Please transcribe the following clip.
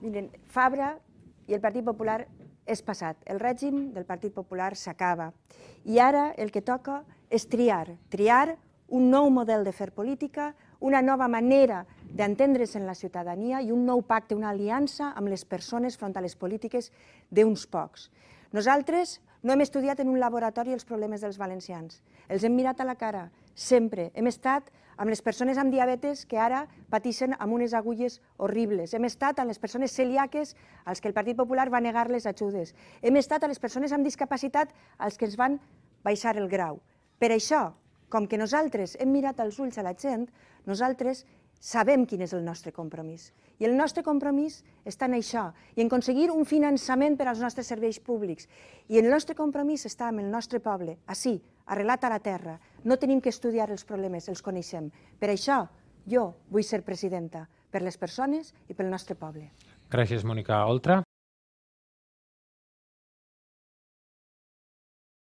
Miren, Fabra i el Partit Popular és passat. El règim del Partit Popular s'acaba. I ara el que toca és triar, triar un nou model de fer política, una nova manera d'entendre's en la ciutadania i un nou pacte, una aliança amb les persones front a les polítiques d'uns pocs. Nosaltres no hem estudiat en un laboratori els problemes dels valencians. Els hem mirat a la cara, sempre. Hem estat amb les persones amb diabetes que ara pateixen amb unes agulles horribles. Hem estat amb les persones celiaques als que el Partit Popular va negar les ajudes. Hem estat a les persones amb discapacitat als que ens van baixar el grau. Per això, com que nosaltres hem mirat els ulls a la gent, nosaltres sabem quin és el nostre compromís. I el nostre compromís està en això, i en aconseguir un finançament per als nostres serveis públics. I el nostre compromís està amb el nostre poble, així, arrelat a la terra. No tenim que estudiar els problemes, els coneixem. Per això jo vull ser presidenta, per les persones i pel nostre poble. Gràcies, Mònica Oltra.